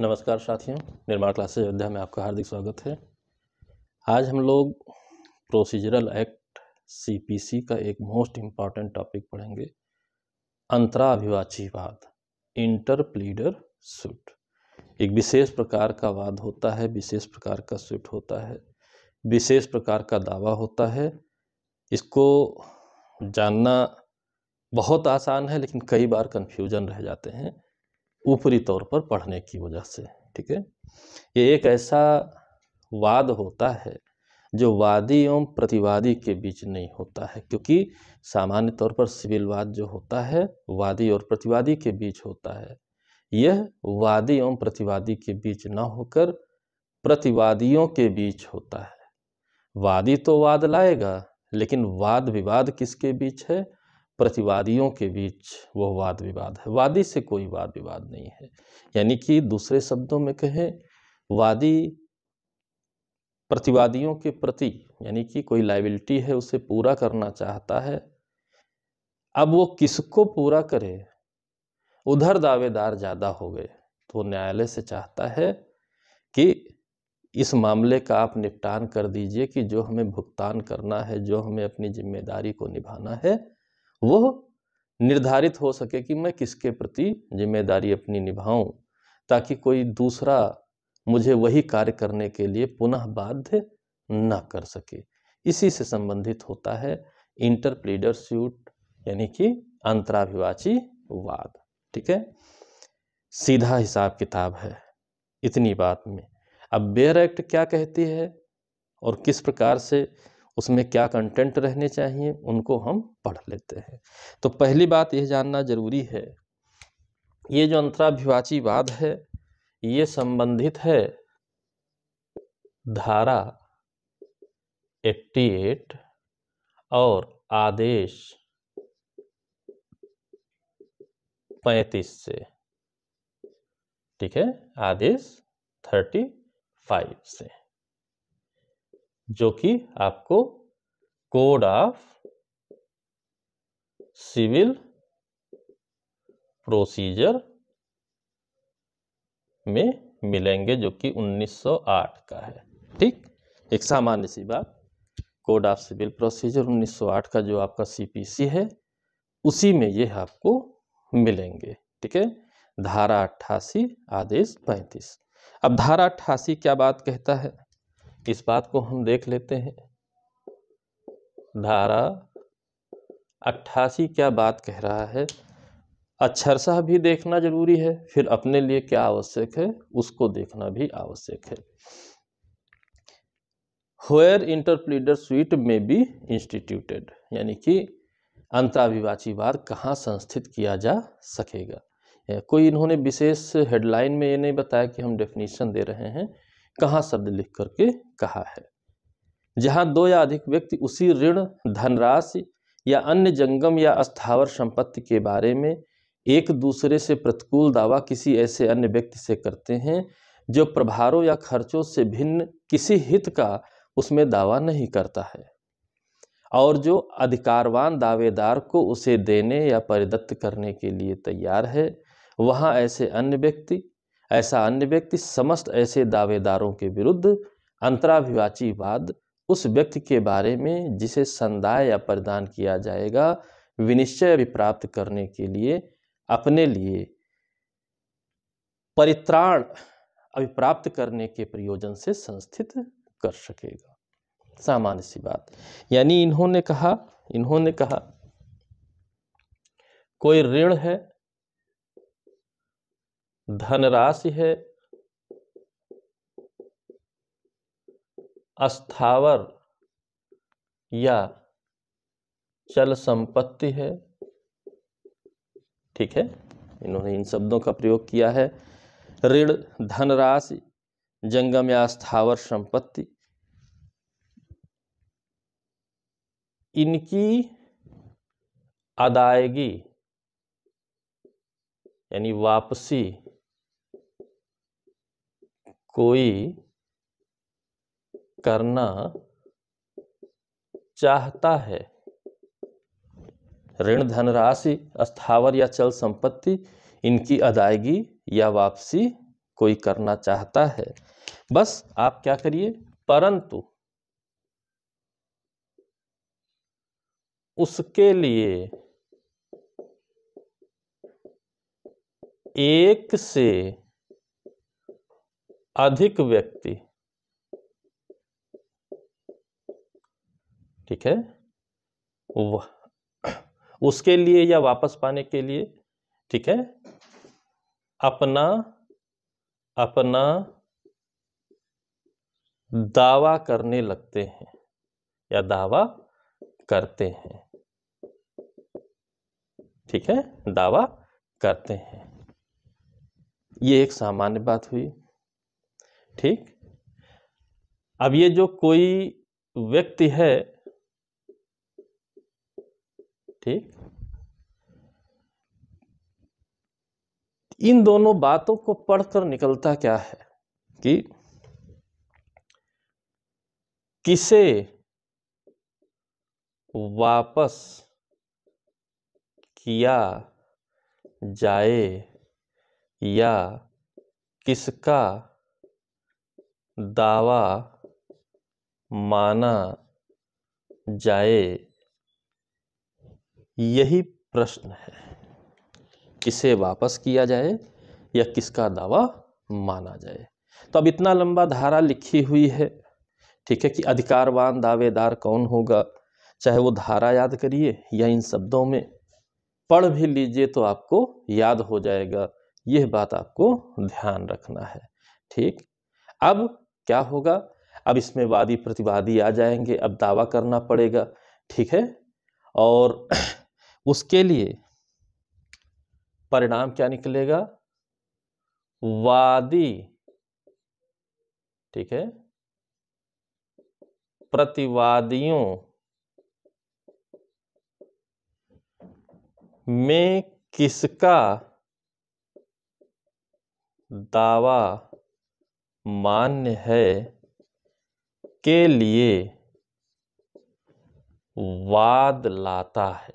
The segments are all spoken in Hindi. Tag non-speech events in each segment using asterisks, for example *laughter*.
नमस्कार साथियों निर्माण क्लास अयोध्या में आपका हार्दिक स्वागत है आज हम लोग प्रोसीजरल एक्ट सीपीसी का एक मोस्ट इम्पॉर्टेंट टॉपिक पढ़ेंगे अंतराभिवाची वाद इंटर प्लीडर सूट एक विशेष प्रकार का वाद होता है विशेष प्रकार का सूट होता है विशेष प्रकार का दावा होता है इसको जानना बहुत आसान है लेकिन कई बार कन्फ्यूजन रह जाते हैं ऊपरी तौर पर पढ़ने की वजह से ठीक है ये एक ऐसा वाद होता है जो वादी एवं प्रतिवादी के बीच नहीं होता है क्योंकि सामान्य तौर पर सिविल वाद जो होता है वादी और प्रतिवादी के बीच होता है यह वादी एवं प्रतिवादी के बीच ना होकर प्रतिवादियों के बीच होता है वादी तो वाद लाएगा लेकिन वाद विवाद किसके बीच है प्रतिवादियों के बीच वह वाद विवाद है वादी से कोई वाद विवाद नहीं है यानी कि दूसरे शब्दों में कहें वादी प्रतिवादियों के प्रति यानी कि कोई लाइबिलिटी है उसे पूरा करना चाहता है अब वो किसको पूरा करे उधर दावेदार ज़्यादा हो गए तो न्यायालय से चाहता है कि इस मामले का आप निपटान कर दीजिए कि जो हमें भुगतान करना है जो हमें अपनी जिम्मेदारी को निभाना है वह निर्धारित हो सके कि मैं किसके प्रति जिम्मेदारी अपनी निभाऊं ताकि कोई दूसरा मुझे वही कार्य करने के लिए पुनः बाध्य न कर सके इसी से संबंधित होता है सूट यानी कि अंतराभिवाची वाद ठीक है सीधा हिसाब किताब है इतनी बात में अब बेयर एक्ट क्या कहती है और किस प्रकार से उसमें क्या कंटेंट रहने चाहिए उनको हम पढ़ लेते हैं तो पहली बात यह जानना जरूरी है ये जो अंतराभिवाची वाद है ये संबंधित है धारा 88 और आदेश 35 से ठीक है आदेश 35 से जो कि आपको कोड ऑफ सिविल प्रोसीजर में मिलेंगे जो कि 1908 का है ठीक एक सामान्य सी बात कोड ऑफ सिविल प्रोसीजर 1908 का जो आपका सीपीसी है उसी में ये आपको मिलेंगे ठीक है धारा अट्ठासी आदेश पैंतीस अब धारा अट्ठासी क्या बात कहता है इस बात को हम देख लेते हैं धारा अट्ठासी क्या बात कह रहा है अक्षरशः भी देखना जरूरी है फिर अपने लिए क्या आवश्यक है उसको देखना भी आवश्यक है होयर इंटरप्लीडर स्वीट में भी इंस्टीट्यूटेड यानी कि अंतराभिवाची बार कहाँ संस्थित किया जा सकेगा कोई इन्होंने विशेष हेडलाइन में ये नहीं बताया कि हम डेफिनेशन दे रहे हैं कहाँ शब्द लिख करके कहा है जहाँ दो या अधिक व्यक्ति उसी ऋण धनराशि या अन्य जंगम या स्थावर संपत्ति के बारे में एक दूसरे से प्रतिकूल दावा किसी ऐसे अन्य व्यक्ति से करते हैं जो प्रभारों या खर्चों से भिन्न किसी हित का उसमें दावा नहीं करता है और जो अधिकारवान दावेदार को उसे देने या परिदत्त करने के लिए तैयार है वहाँ ऐसे अन्य व्यक्ति ऐसा अन्य व्यक्ति समस्त ऐसे दावेदारों के विरुद्ध अंतराभिवाची वाद उस व्यक्ति के बारे में जिसे संदाय या प्रदान किया जाएगा विनिश्चय भी प्राप्त करने के लिए अपने लिए परित्राण अभिप्राप्त करने के प्रयोजन से संस्थित कर सकेगा सामान्य सी बात यानी इन्होंने कहा इन्होंने कहा कोई ऋण है धनराशि है अस्थावर या चल संपत्ति है ठीक है इन्होंने इन शब्दों का प्रयोग किया है ऋण धनराशि जंगम या स्थावर संपत्ति इनकी अदायगी यानी वापसी कोई करना चाहता है ऋण धनराशि स्थावर या चल संपत्ति इनकी अदायगी या वापसी कोई करना चाहता है बस आप क्या करिए परंतु उसके लिए एक से अधिक व्यक्ति ठीक है वह उसके लिए या वापस पाने के लिए ठीक है अपना अपना दावा करने लगते हैं या दावा करते हैं ठीक है दावा करते हैं ये एक सामान्य बात हुई ठीक अब ये जो कोई व्यक्ति है ठीक इन दोनों बातों को पढ़कर निकलता क्या है कि किसे वापस किया जाए या किसका दावा माना जाए यही प्रश्न है किसे वापस किया जाए या किसका दावा माना जाए तो अब इतना लंबा धारा लिखी हुई है ठीक है कि अधिकारवान दावेदार कौन होगा चाहे वो धारा याद करिए या इन शब्दों में पढ़ भी लीजिए तो आपको याद हो जाएगा यह बात आपको ध्यान रखना है ठीक अब क्या होगा अब इसमें वादी प्रतिवादी आ जाएंगे अब दावा करना पड़ेगा ठीक है और *clears throat* उसके लिए परिणाम क्या निकलेगा वादी ठीक है प्रतिवादियों में किसका दावा मान्य है के लिए वाद लाता है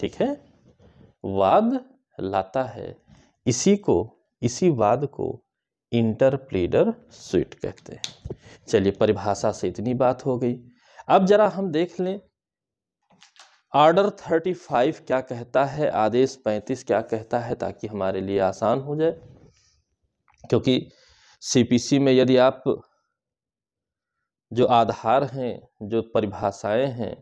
ठीक है वाद लाता है इसी को इसी वाद को इंटरप्लीडर स्वीट कहते हैं चलिए परिभाषा से इतनी बात हो गई अब जरा हम देख लें आर्डर 35 क्या कहता है आदेश 35 क्या कहता है ताकि हमारे लिए आसान हो जाए क्योंकि सीपीसी में यदि आप जो आधार हैं जो परिभाषाएं हैं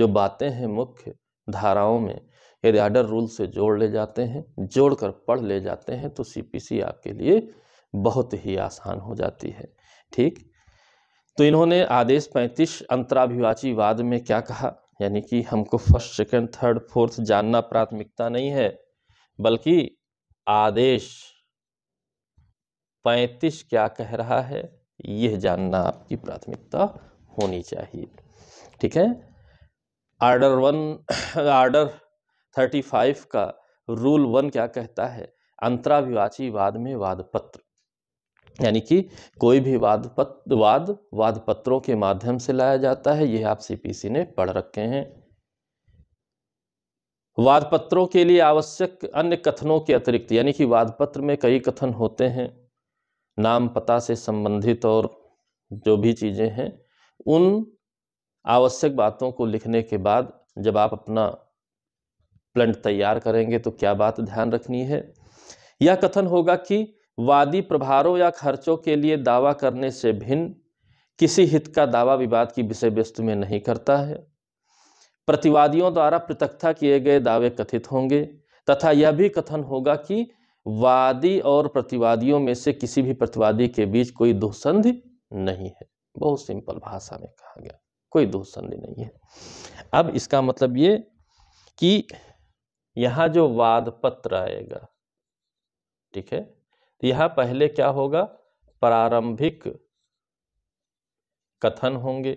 जो बातें हैं मुख्य धाराओं में यदि आर्डर रूल से जोड़ ले जाते हैं जोड़कर पढ़ ले जाते हैं तो सीपीसी आपके लिए बहुत ही आसान हो जाती है ठीक तो इन्होंने आदेश 35 अंतराभिवाची वाद में क्या कहा यानी कि हमको फर्स्ट सेकंड थर्ड फोर्थ जानना प्राथमिकता नहीं है बल्कि आदेश पैंतीस क्या कह रहा है यह जानना आपकी प्राथमिकता होनी चाहिए ठीक है order one order thirty five का रूल वन क्या कहता है अंतराविवाची वाद में वाद पत्र यानी कि कोई भी वाद पत्र वाद वाद पत्रों के माध्यम से लाया जाता है यह आप सीपीसी ने पढ़ रखे हैं वाद पत्रों के लिए आवश्यक अन्य कथनों के अतिरिक्त यानी कि वाद पत्र में कई कथन होते हैं नाम पता से संबंधित और जो भी चीज़ें हैं उन आवश्यक बातों को लिखने के बाद जब आप अपना प्लंट तैयार करेंगे तो क्या बात ध्यान रखनी है यह कथन होगा कि वादी प्रभारों या खर्चों के लिए दावा करने से भिन्न किसी हित का दावा विवाद की विषय वस्तु में नहीं करता है प्रतिवादियों द्वारा पृथकता किए गए दावे कथित होंगे तथा यह भी कथन होगा कि वादी और प्रतिवादियों में से किसी भी प्रतिवादी के बीच कोई दुसंधि नहीं है बहुत सिंपल भाषा में कहा गया कोई दुसंधि नहीं है अब इसका मतलब ये कि यहाँ जो वाद पत्र आएगा ठीक है तो यह पहले क्या होगा प्रारंभिक कथन होंगे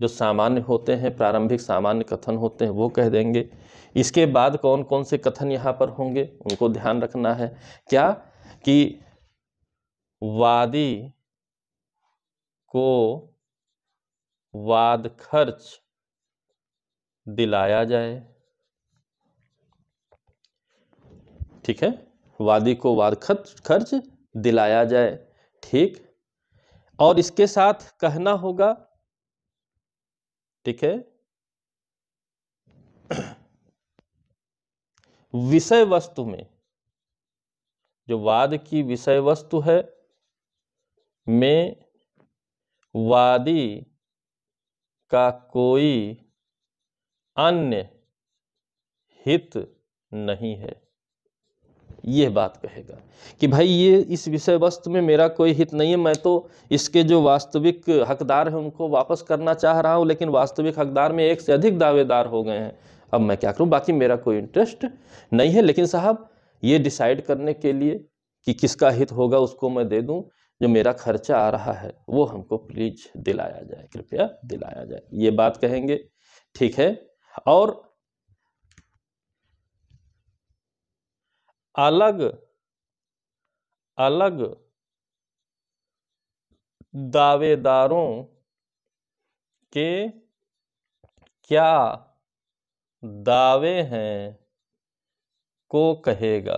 जो सामान्य होते हैं प्रारंभिक सामान्य कथन होते हैं वो कह देंगे इसके बाद कौन कौन से कथन यहाँ पर होंगे उनको ध्यान रखना है क्या कि वादी को वाद खर्च दिलाया जाए ठीक है वादी को वाद खर्च दिलाया जाए ठीक और इसके साथ कहना होगा ठीक है *clears throat* विषय वस्तु में जो वाद की विषय वस्तु है में वादी का कोई अन्य हित नहीं है ये बात कहेगा कि भाई ये इस विषय वस्तु में मेरा कोई हित नहीं है मैं तो इसके जो वास्तविक हकदार हैं उनको वापस करना चाह रहा हूँ लेकिन वास्तविक हकदार में एक से अधिक दावेदार हो गए हैं अब मैं क्या करूँ बाकी मेरा कोई इंटरेस्ट नहीं है लेकिन साहब ये डिसाइड करने के लिए कि किसका हित होगा उसको मैं दे दूँ जो मेरा खर्चा आ रहा है वो हमको प्लीज दिलाया जाए कृपया दिलाया जाए ये बात कहेंगे ठीक है और अलग अलग दावेदारों के क्या दावे हैं को कहेगा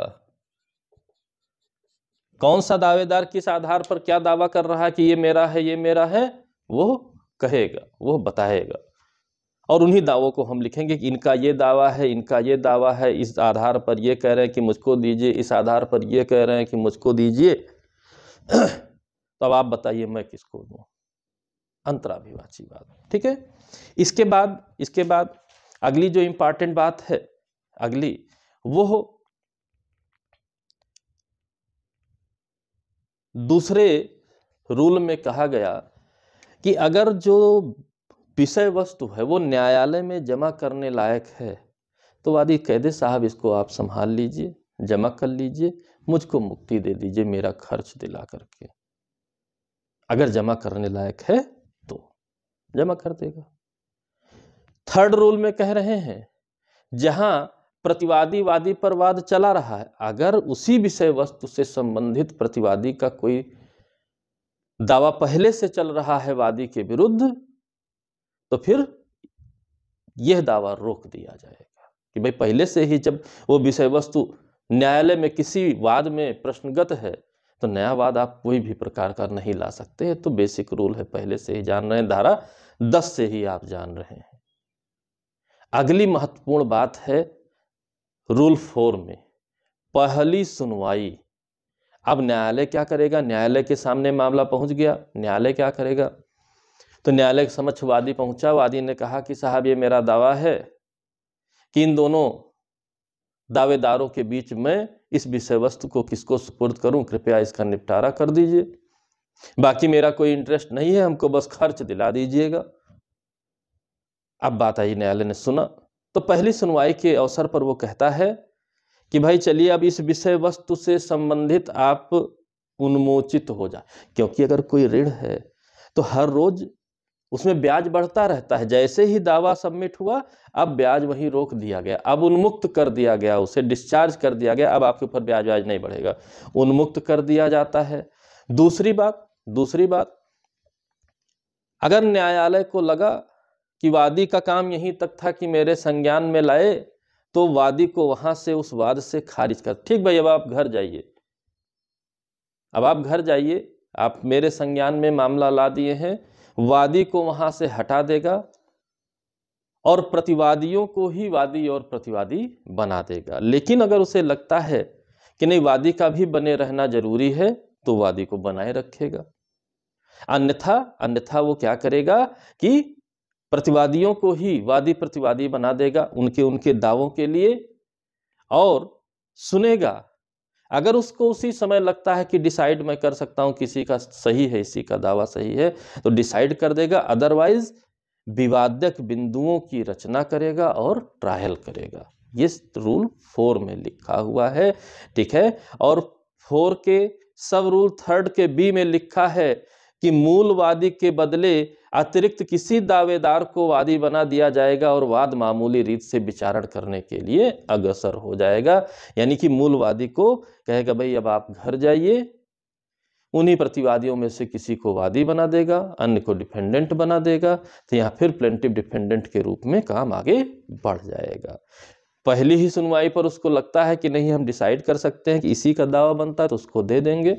कौन सा दावेदार किस आधार पर क्या दावा कर रहा है कि ये मेरा है ये मेरा है वो कहेगा वो बताएगा और उन्हीं दावों को हम लिखेंगे कि इनका ये दावा है इनका ये दावा है इस आधार पर ये कह रहे हैं कि मुझको दीजिए इस आधार पर ये कह रहे हैं कि मुझको दीजिए *clears throat* तो अब आप बताइए मैं किसको दूँ अंतराभिवाची बात ठीक है इसके बाद इसके बाद अगली जो इम्पॉर्टेंट बात है अगली वो हो दूसरे रूल में कहा गया कि अगर जो विषय वस्तु है वो न्यायालय में जमा करने लायक है तो वादी कैदे साहब इसको आप संभाल लीजिए जमा कर लीजिए मुझको मुक्ति दे दीजिए मेरा खर्च दिला करके अगर जमा करने लायक है तो जमा कर देगा थर्ड रूल में कह रहे हैं जहां प्रतिवादी वादी पर वाद चला रहा है अगर उसी विषय वस्तु से संबंधित प्रतिवादी का कोई दावा पहले से चल रहा है वादी के विरुद्ध तो फिर यह दावा रोक दिया जाएगा कि भाई पहले से ही जब वो विषय वस्तु न्यायालय में किसी वाद में प्रश्नगत है तो नया वाद आप कोई भी प्रकार का नहीं ला सकते तो बेसिक रूल है पहले से ही जान रहे हैं धारा दस से ही आप जान रहे हैं अगली महत्वपूर्ण बात है रूल फोर में पहली सुनवाई अब न्यायालय क्या करेगा न्यायालय के सामने मामला पहुंच गया न्यायालय क्या करेगा तो न्यायालय के समक्ष वादी पहुंचा वादी ने कहा कि साहब ये मेरा दावा है कि इन दोनों दावेदारों के बीच में इस विषय वस्तु को किसको सुपुर्द करूं कृपया इसका निपटारा कर दीजिए बाकी मेरा कोई इंटरेस्ट नहीं है हमको बस खर्च दिला दीजिएगा अब बात आई न्यायालय ने सुना तो पहली सुनवाई के अवसर पर वो कहता है कि भाई चलिए अब इस विषय वस्तु से संबंधित आप उन्मोचित हो जाए क्योंकि अगर कोई ऋण है तो हर रोज उसमें ब्याज बढ़ता रहता है जैसे ही दावा सबमिट हुआ अब ब्याज वहीं रोक दिया गया अब उन्मुक्त कर दिया गया उसे डिस्चार्ज कर दिया गया अब आपके ऊपर ब्याज व्याज नहीं बढ़ेगा उन्मुक्त कर दिया जाता है दूसरी बात दूसरी बात अगर न्यायालय को लगा कि वादी का काम यहीं तक था कि मेरे संज्ञान में लाए तो वादी को वहां से उस वाद से खारिज कर ठीक भाई अब आप घर जाइए अब आप घर जाइए आप मेरे संज्ञान में मामला ला दिए हैं वादी को वहां से हटा देगा और प्रतिवादियों को ही वादी और प्रतिवादी बना देगा लेकिन अगर उसे लगता है कि नहीं वादी का भी बने रहना जरूरी है तो वादी को बनाए रखेगा अन्यथा अन्यथा वो क्या करेगा कि प्रतिवादियों को ही वादी प्रतिवादी बना देगा उनके उनके दावों के लिए और सुनेगा अगर उसको उसी समय लगता है कि डिसाइड मैं कर सकता हूँ किसी का सही है इसी का दावा सही है तो डिसाइड कर देगा अदरवाइज विवादक बिंदुओं की रचना करेगा और ट्रायल करेगा ये रूल फोर में लिखा हुआ है ठीक है और फोर के सब रूल थर्ड के बी में लिखा है कि मूल वादी के बदले अतिरिक्त किसी दावेदार को वादी बना दिया जाएगा और वाद मामूली रीत से विचारण करने के लिए अग्रसर हो जाएगा यानी कि मूल वादी को कहेगा भाई अब आप घर जाइए उन्हीं प्रतिवादियों में से किसी को वादी बना देगा अन्य को डिफेंडेंट बना देगा तो यहाँ फिर प्लेंटिव डिफेंडेंट के रूप में काम आगे बढ़ जाएगा पहली ही सुनवाई पर उसको लगता है कि नहीं हम डिसाइड कर सकते हैं कि इसी का दावा बनता है तो उसको दे देंगे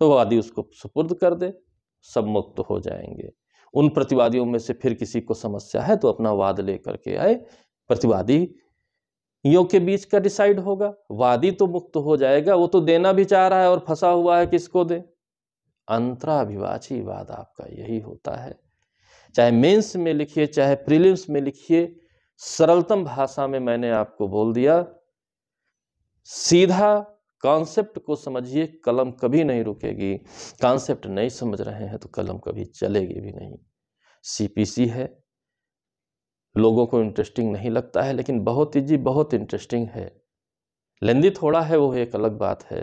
तो वादी उसको सुपुर्द कर दे सब मुक्त हो जाएंगे उन प्रतिवादियों में से फिर किसी को समस्या है तो अपना वाद लेकर के आए प्रतिवादी यों के बीच का डिसाइड होगा वादी तो मुक्त हो जाएगा वो तो देना भी चाह रहा है और फंसा हुआ है किसको दे अंतराभिवाची वाद आपका यही होता है चाहे मेंस में लिखिए चाहे प्रीलिम्स में लिखिए सरलतम भाषा में मैंने आपको बोल दिया सीधा कॉन्सेप्ट को समझिए कलम कभी नहीं रुकेगी कॉन्सेप्ट नहीं समझ रहे हैं तो कलम कभी चलेगी भी नहीं सीपीसी है लोगों को इंटरेस्टिंग नहीं लगता है लेकिन बहुत जी बहुत इंटरेस्टिंग है लेंदी थोड़ा है वो एक अलग बात है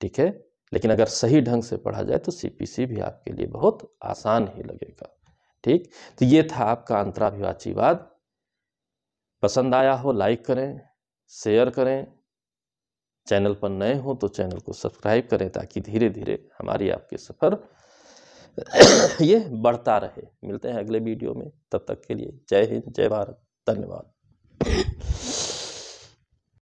ठीक है लेकिन अगर सही ढंग से पढ़ा जाए तो सीपीसी भी आपके लिए बहुत आसान ही लगेगा ठीक तो ये था आपका अंतराभिवाचीवाद पसंद आया हो लाइक करें शेयर करें चैनल पर नए हों तो चैनल को सब्सक्राइब करें ताकि धीरे धीरे हमारी आपके सफ़र *clears throat* ये बढ़ता रहे मिलते हैं अगले वीडियो में तब तक के लिए जय हिंद जय भारत धन्यवाद